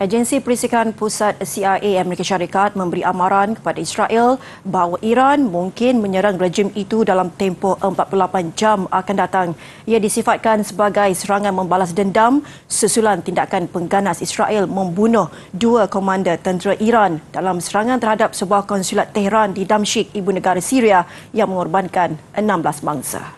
Agensi Perisikan Pusat CIA Amerika Syarikat memberi amaran kepada Israel bahawa Iran mungkin menyerang rejim itu dalam tempoh 48 jam akan datang. Ia disifatkan sebagai serangan membalas dendam susulan tindakan pengganas Israel membunuh dua komander tentera Iran dalam serangan terhadap sebuah konsulat Tehran di Damsyik, ibu negara Syria yang mengorbankan 16 mangsa.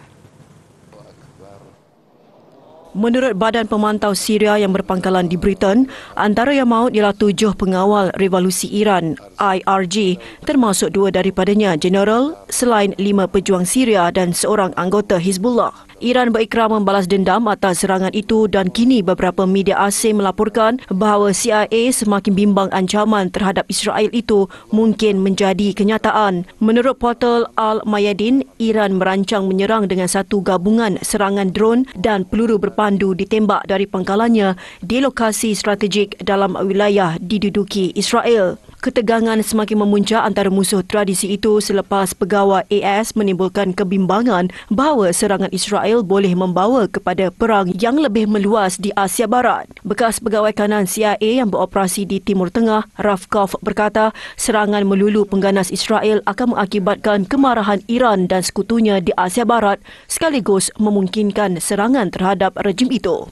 Menurut Badan Pemantau Syria yang berpangkalan di Britain, antara yang maut ialah tujuh pengawal revolusi Iran, IRG, termasuk dua daripadanya, General, selain lima pejuang Syria dan seorang anggota Hezbollah. Iran berikrar membalas dendam atas serangan itu dan kini beberapa media asing melaporkan bahawa CIA semakin bimbang ancaman terhadap Israel itu mungkin menjadi kenyataan. Menurut portal Al Mayadin, Iran merancang menyerang dengan satu gabungan serangan drone dan peluru berpandu ditembak dari pangkalannya di lokasi strategik dalam wilayah diduduki Israel. Ketegangan semakin memuncak antara musuh tradisi itu selepas pegawai AS menimbulkan kebimbangan bahawa serangan Israel boleh membawa kepada perang yang lebih meluas di Asia Barat. Bekas pegawai kanan CIA yang beroperasi di Timur Tengah, Rafkov berkata, serangan melulu pengganas Israel akan mengakibatkan kemarahan Iran dan sekutunya di Asia Barat sekaligus memungkinkan serangan terhadap rejim itu.